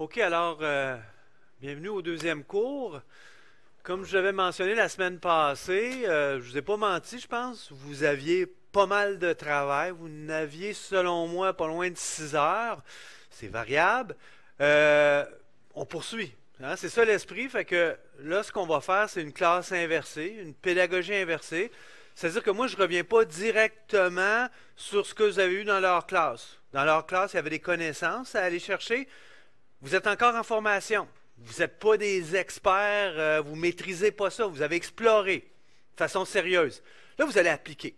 OK, alors, euh, bienvenue au deuxième cours. Comme je l'avais mentionné la semaine passée, euh, je ne vous ai pas menti, je pense. Vous aviez pas mal de travail. Vous n'aviez, selon moi, pas loin de six heures. C'est variable. Euh, on poursuit. Hein? C'est ça l'esprit. Fait que là, ce qu'on va faire, c'est une classe inversée, une pédagogie inversée. C'est-à-dire que moi, je ne reviens pas directement sur ce que vous avez eu dans leur classe. Dans leur classe, il y avait des connaissances à aller chercher. Vous êtes encore en formation. Vous n'êtes pas des experts, euh, vous ne maîtrisez pas ça, vous avez exploré de façon sérieuse. Là, vous allez appliquer.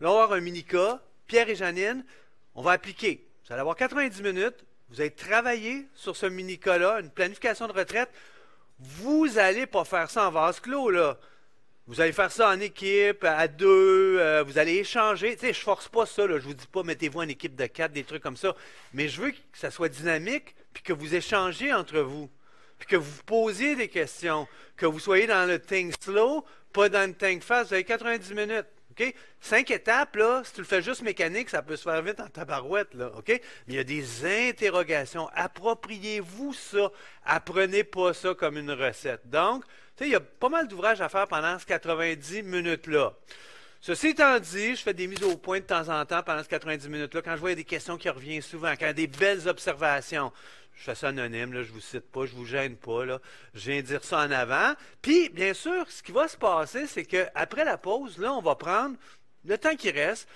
Là, on va avoir un mini-cas, Pierre et Janine, on va appliquer. Vous allez avoir 90 minutes, vous allez travailler sur ce mini-cas-là, une planification de retraite. Vous n'allez pas faire ça en vase clos, là. Vous allez faire ça en équipe, à deux, euh, vous allez échanger. Tu sais, je force pas ça, là. je vous dis pas, mettez-vous en équipe de quatre, des trucs comme ça. Mais je veux que ça soit dynamique, puis que vous échangez entre vous, puis que vous posiez des questions, que vous soyez dans le think slow, pas dans le think fast. Vous avez 90 minutes. OK? Cinq étapes, là, si tu le fais juste mécanique, ça peut se faire vite en tabarouette, là, OK? Il y a des interrogations. Appropriez-vous ça. Apprenez pas ça comme une recette. Donc, tu sais, il y a pas mal d'ouvrages à faire pendant ces 90 minutes-là. Ceci étant dit, je fais des mises au point de temps en temps pendant ces 90 minutes-là. Quand je vois des questions qui reviennent souvent, quand il y a des belles observations, je fais ça anonyme, là, je vous cite pas, je ne vous gêne pas, je viens dire ça en avant. Puis, bien sûr, ce qui va se passer, c'est qu'après la pause, là, on va prendre le temps qui reste,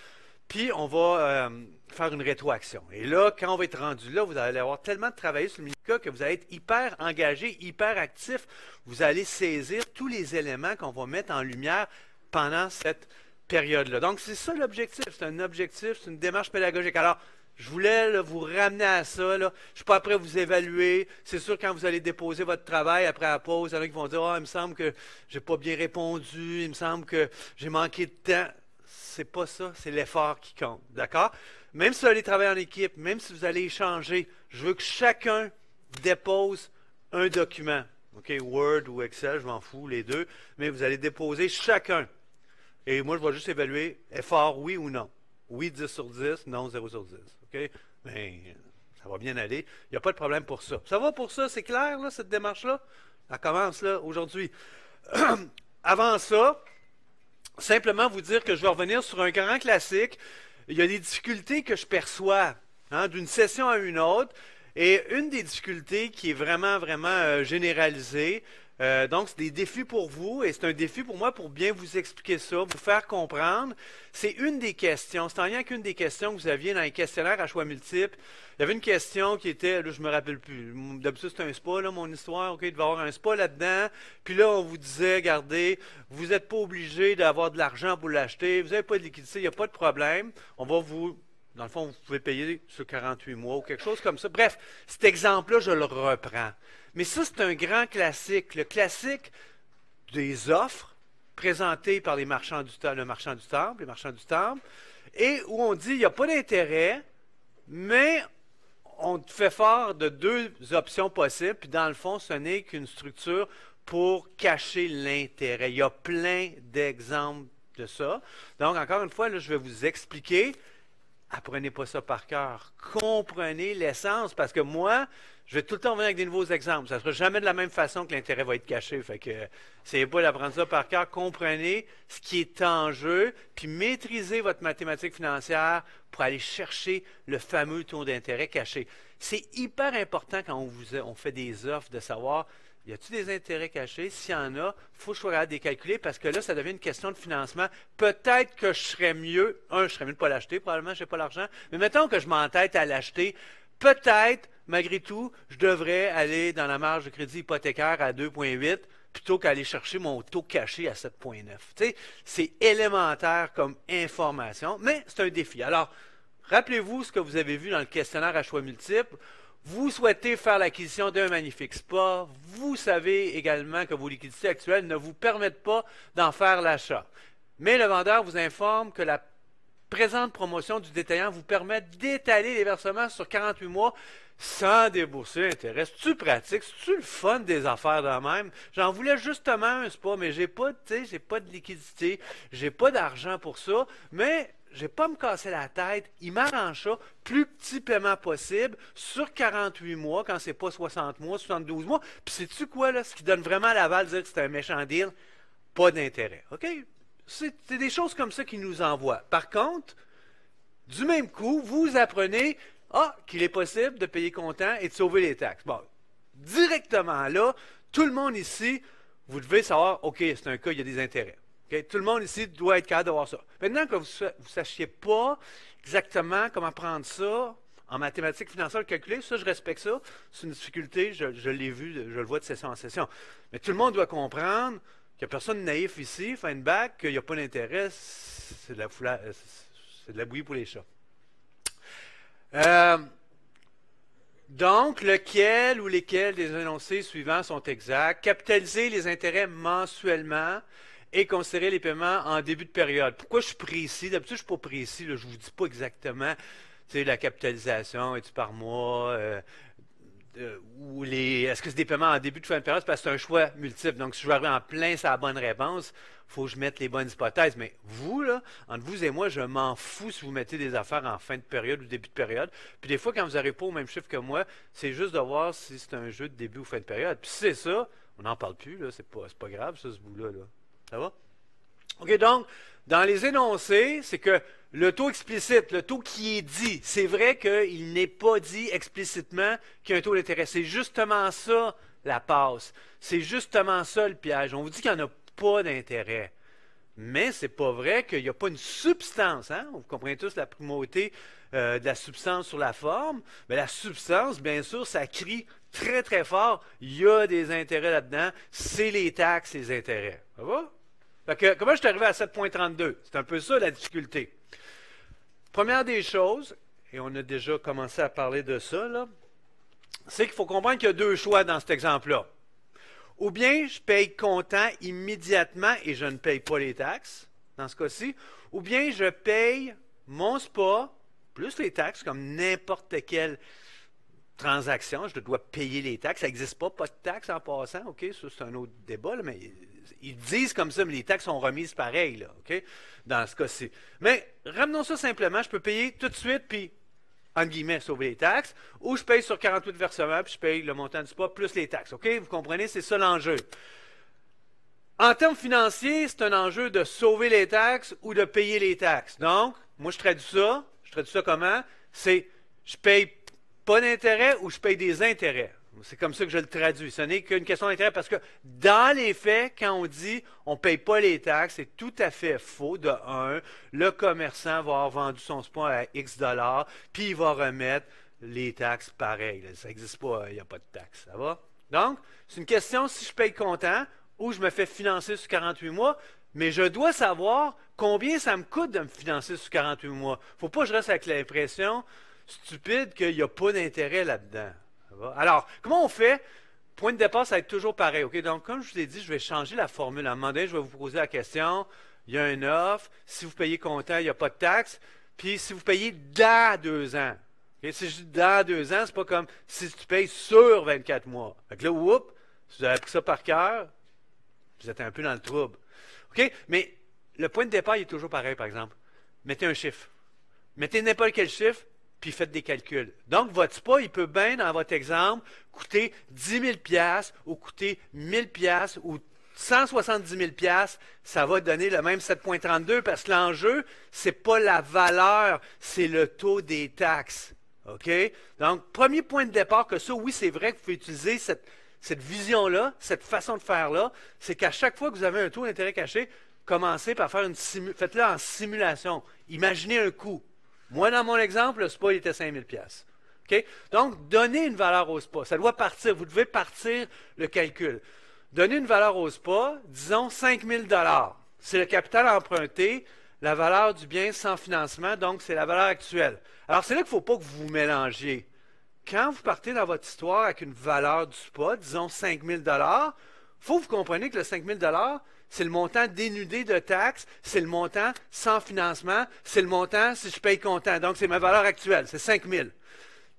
puis on va euh, faire une rétroaction. Et là, quand on va être rendu là, vous allez avoir tellement de travail sur le micro que vous allez être hyper engagé, hyper actif. Vous allez saisir tous les éléments qu'on va mettre en lumière pendant cette période-là. Donc, c'est ça l'objectif. C'est un objectif, c'est une démarche pédagogique. Alors, je voulais vous ramener à ça. Je ne suis pas après vous évaluer. C'est sûr, quand vous allez déposer votre travail après la pause, il y en a qui vont dire Ah, il me semble que j'ai pas bien répondu, il me semble que j'ai manqué de temps. C'est pas ça, c'est l'effort qui compte. D'accord? Même si vous allez travailler en équipe, même si vous allez échanger, je veux que chacun dépose un document. OK, Word ou Excel, je m'en fous, les deux. Mais vous allez déposer chacun et moi, je vais juste évaluer effort oui ou non. Oui, 10 sur 10, non, 0 sur 10. OK? Mais euh, ça va bien aller. Il n'y a pas de problème pour ça. Ça va pour ça, c'est clair, cette démarche-là? Ça commence là aujourd'hui. Avant ça, simplement vous dire que je vais revenir sur un grand classique. Il y a des difficultés que je perçois hein, d'une session à une autre. Et une des difficultés qui est vraiment, vraiment euh, généralisée, euh, donc, c'est des défis pour vous et c'est un défi pour moi pour bien vous expliquer ça, vous faire comprendre. C'est une des questions, c'est en lien qu'une des questions que vous aviez dans les questionnaires à choix multiples. Il y avait une question qui était, là, je me rappelle plus, d'habitude c'est un spa, là, mon histoire, OK, il devait y avoir un spa là-dedans. Puis là, on vous disait, regardez, vous n'êtes pas obligé d'avoir de l'argent pour l'acheter, vous n'avez pas de liquidité, il n'y a pas de problème. On va vous dans le fond, vous pouvez payer sur 48 mois ou quelque chose comme ça. Bref, cet exemple-là, je le reprends. Mais ça, c'est un grand classique. Le classique des offres présentées par les marchands du temple, le marchand du temple, les marchands du temple, et où on dit il n'y a pas d'intérêt, mais on fait fort de deux options possibles, puis dans le fond, ce n'est qu'une structure pour cacher l'intérêt. Il y a plein d'exemples de ça. Donc, encore une fois, là, je vais vous expliquer Apprenez pas ça par cœur. Comprenez l'essence, parce que moi, je vais tout le temps venir avec des nouveaux exemples. Ça ne sera jamais de la même façon que l'intérêt va être caché. Fait que c'est pas d'apprendre ça par cœur. Comprenez ce qui est en jeu, puis maîtrisez votre mathématique financière pour aller chercher le fameux taux d'intérêt caché. C'est hyper important quand on, vous, on fait des offres de savoir y a-t-il des intérêts cachés? S'il y en a, il faut que je sois parce que là, ça devient une question de financement. Peut-être que je serais mieux, un, je serais mieux de ne pas l'acheter, probablement, je n'ai pas l'argent, mais mettons que je m'entête à l'acheter. Peut-être, malgré tout, je devrais aller dans la marge de crédit hypothécaire à 2,8 plutôt qu'aller chercher mon taux caché à 7,9. C'est élémentaire comme information, mais c'est un défi. Alors, rappelez-vous ce que vous avez vu dans le questionnaire à choix multiples vous souhaitez faire l'acquisition d'un magnifique spa, vous savez également que vos liquidités actuelles ne vous permettent pas d'en faire l'achat. Mais le vendeur vous informe que la présente promotion du détaillant vous permet d'étaler les versements sur 48 mois sans débourser l'intérêt. tu cest tu le fun des affaires de même. J'en voulais justement un spa, mais j'ai pas, j'ai pas de liquidité, j'ai pas d'argent pour ça. Mais je vais pas me casser la tête, il m'arrange ça, plus petit paiement possible, sur 48 mois, quand c'est pas 60 mois, 72 mois. Puis sais-tu quoi, là, ce qui donne vraiment l'aval de dire que c'est un méchant deal? Pas d'intérêt, OK? C'est des choses comme ça qu'il nous envoie. Par contre, du même coup, vous apprenez ah, qu'il est possible de payer comptant et de sauver les taxes. Bon, directement là, tout le monde ici, vous devez savoir, OK, c'est un cas, il y a des intérêts. Tout le monde ici doit être capable d'avoir ça. Maintenant que vous ne sachiez pas exactement comment prendre ça en mathématiques financières calculées, ça, je respecte ça. C'est une difficulté, je, l'ai vu, je le vois de session en session. Mais tout le monde doit comprendre qu'il n'y a personne naïf ici, fin de bac, qu'il n'y a pas d'intérêt, c'est de, la de la bouillie pour les chats. Euh, donc, lequel ou lesquels des énoncés suivants sont exacts? Capitaliser les intérêts mensuellement et considérer les paiements en début de période. Pourquoi je suis précis? D'habitude, je ne suis pas précis. je ne vous dis pas exactement la capitalisation, est par mois, euh, euh, ou les est-ce que c'est des paiements en début de fin de période? Parce que c'est un choix multiple. Donc, si je vais arriver en plein c'est la bonne réponse, il faut que je mette les bonnes hypothèses. Mais vous, là, entre vous et moi, je m'en fous si vous mettez des affaires en fin de période ou début de période. Puis des fois, quand vous n'arrivez pas au même chiffre que moi, c'est juste de voir si c'est un jeu de début ou fin de période. Puis si c'est ça, on n'en parle plus, là, c'est pas, grave, ce bout-là. là ça va? OK, donc, dans les énoncés, c'est que le taux explicite, le taux qui est dit, c'est vrai qu'il n'est pas dit explicitement qu'il y a un taux d'intérêt. C'est justement ça la passe. C'est justement ça le piège. On vous dit qu'il n'y en a pas d'intérêt. Mais c'est pas vrai qu'il n'y a pas une substance. Hein? Vous comprenez tous la primauté euh, de la substance sur la forme. Mais la substance, bien sûr, ça crie très très fort. Il y a des intérêts là-dedans. C'est les taxes, les intérêts. Ça va? Que, comment je suis arrivé à 7.32? C'est un peu ça la difficulté. Première des choses, et on a déjà commencé à parler de ça, c'est qu'il faut comprendre qu'il y a deux choix dans cet exemple-là. Ou bien je paye comptant immédiatement et je ne paye pas les taxes, dans ce cas-ci, ou bien je paye mon spa plus les taxes, comme n'importe quelle transaction, je dois payer les taxes. Ça n'existe pas, pas de taxes en passant, OK, ça c'est un autre débat, mais ils disent comme ça, mais les taxes sont remises pareil, là, OK? Dans ce cas-ci. Mais ramenons ça simplement, je peux payer tout de suite, puis, en guillemets, sauver les taxes, ou je paye sur 48 versements, puis je paye le montant du spot plus les taxes, OK? Vous comprenez? C'est ça l'enjeu. En termes financiers, c'est un enjeu de sauver les taxes ou de payer les taxes. Donc, moi, je traduis ça. Je traduis ça comment? C'est je paye pas d'intérêt ou je paye des intérêts. C'est comme ça que je le traduis. Ce n'est qu'une question d'intérêt parce que dans les faits, quand on dit on ne paye pas les taxes, c'est tout à fait faux. De un, le commerçant va avoir vendu son sport à X dollars, puis il va remettre les taxes pareil. Ça n'existe pas, il n'y a pas de taxes. Ça va? Donc, c'est une question si je paye comptant ou je me fais financer sur 48 mois, mais je dois savoir combien ça me coûte de me financer sur 48 mois. Il ne faut pas que je reste avec l'impression stupide qu'il n'y a pas d'intérêt là-dedans. Alors, comment on fait? Point de départ, ça va être toujours pareil. OK? Donc, comme je vous l'ai dit, je vais changer la formule. À un moment donné, je vais vous poser la question. Il y a un offre. Si vous payez comptant, il n'y a pas de taxe. Puis, si vous payez dans deux ans. Si je dis dans deux ans, c'est pas comme si tu payes sur 24 mois. Fait là, vous avez pris ça par cœur, vous êtes un peu dans le trouble. OK? Mais le point de départ, il est toujours pareil, par exemple. Mettez un chiffre. Mettez n'importe quel chiffre, puis faites des calculs. Donc, votre spa, il peut bien, dans votre exemple, coûter 10 000 ou coûter 1 000 ou 170 000 ça va donner le même 7,32 parce que l'enjeu, ce n'est pas la valeur, c'est le taux des taxes. OK? Donc, premier point de départ que ça, oui, c'est vrai que vous pouvez utiliser cette, vision-là, cette façon de faire-là, c'est qu'à chaque fois que vous avez un taux d'intérêt caché, commencez par faire une faites-le en simulation. Imaginez un coût. Moi, dans mon exemple, le spa, il était 5000 pièces. Donc, donnez une valeur au spa. Ça doit partir. Vous devez partir le calcul. Donnez une valeur au spa, disons 5000 dollars. C'est le capital emprunté, la valeur du bien sans financement, donc c'est la valeur actuelle. Alors, c'est là qu'il ne faut pas que vous vous mélangiez. Quand vous partez dans votre histoire avec une valeur du spa, disons 5000 dollars, faut que vous compreniez que le 5 000 c'est le montant dénudé de taxes, c'est le montant sans financement, c'est le montant si je paye comptant. Donc, c'est ma valeur actuelle, c'est 5 000.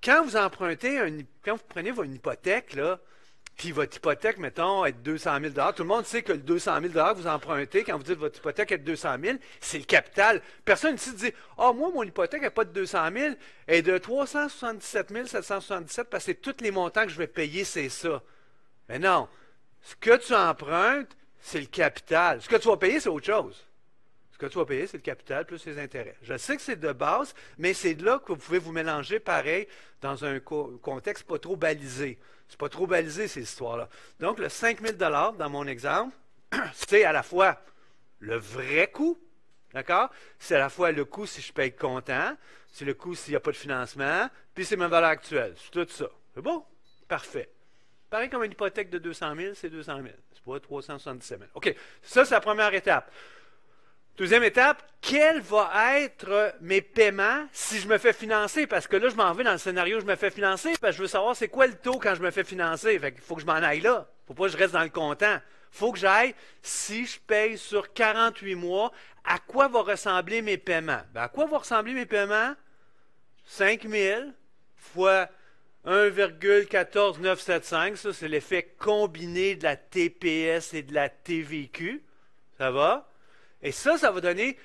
Quand vous empruntez, quand vous prenez une hypothèque, là, puis votre hypothèque, mettons, est de 200 000 Tout le monde sait que le 200 000 que vous empruntez, quand vous dites votre hypothèque est de 200 000 c'est le capital. Personne ici dit « Ah, moi, mon hypothèque n'est pas de 200 000, elle est de 377 777 parce que tous les montants que je vais payer, c'est ça. » Mais non ce que tu empruntes, c'est le capital. Ce que tu vas payer, c'est autre chose. Ce que tu vas payer, c'est le capital plus les intérêts. Je sais que c'est de base, mais c'est de là que vous pouvez vous mélanger pareil dans un contexte pas trop balisé. C'est pas trop balisé, ces histoires-là. Donc, le 5 000 dans mon exemple, c'est à la fois le vrai coût, d'accord? C'est à la fois le coût si je paye content, c'est le coût s'il n'y a pas de financement, puis c'est ma valeur actuelle. C'est tout ça. C'est bon? Parfait. Pareil comme une hypothèque de 200 000, c'est 200 000. C'est pas 377 000. OK. Ça, c'est la première étape. Deuxième étape, quels vont être mes paiements si je me fais financer? Parce que là, je m'en vais dans le scénario, où je me fais financer, parce que je veux savoir c'est quoi le taux quand je me fais financer. Fait qu'il faut que je m'en aille là. Faut pas que je reste dans le comptant. Faut que j'aille, si je paye sur 48 mois, à quoi vont ressembler mes paiements? Ben, à quoi vont ressembler mes paiements? 5 000 fois 1,14975, ça c'est l'effet combiné de la TPS et de la TVQ. Ça va? Et ça, ça va donner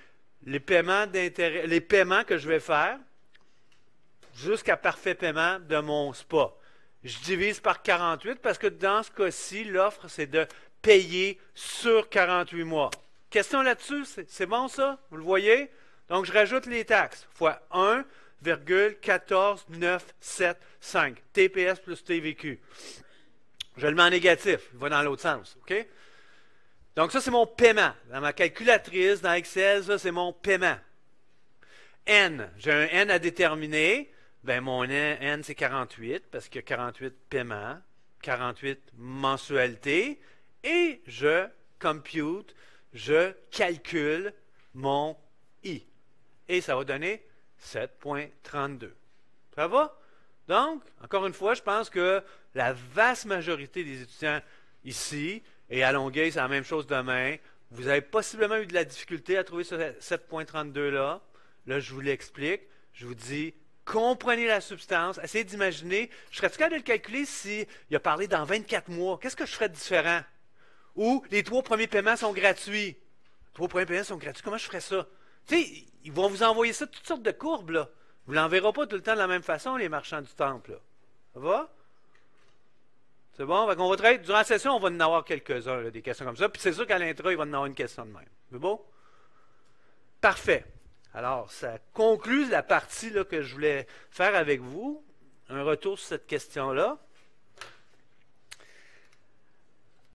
les paiements les paiements que je vais faire jusqu'à parfait paiement de mon SPA. Je divise par 48 parce que dans ce cas-ci, l'offre, c'est de payer sur 48 mois. Question là-dessus? C'est bon ça? Vous le voyez? Donc, je rajoute les taxes fois 1 5. TPS plus TVQ. Je le mets en négatif, il va dans l'autre sens. OK? Donc, ça, c'est mon paiement. Dans ma calculatrice, dans Excel, ça, c'est mon paiement. N, j'ai un N à déterminer. Ben, mon N c'est 48, parce qu'il y a 48 paiements, 48 mensualités. Et je compute, je calcule mon I. Et ça va donner 7.32. Ça va? Donc, encore une fois, je pense que la vaste majorité des étudiants ici, et à Longueuil, c'est la même chose demain, vous avez possiblement eu de la difficulté à trouver ce 7.32-là. Là, je vous l'explique. Je vous dis, comprenez la substance, essayez d'imaginer. Je serais-tu capable de le calculer s'il a parlé dans 24 mois? Qu'est-ce que je ferais de différent? Ou les trois premiers paiements sont gratuits. Les trois premiers paiements sont gratuits. Comment je ferais ça? Tu ils vont vous envoyer ça, toutes sortes de courbes, là. Vous ne l'enverrez pas tout le temps de la même façon, les marchands du temple, là. Ça va? C'est bon? on va travailler. Durant la session, on va en avoir quelques-uns, des questions comme ça. Puis c'est sûr qu'à l'intro, il va en avoir une question de même. C'est bon? Parfait. Alors, ça conclut la partie là, que je voulais faire avec vous. Un retour sur cette question-là.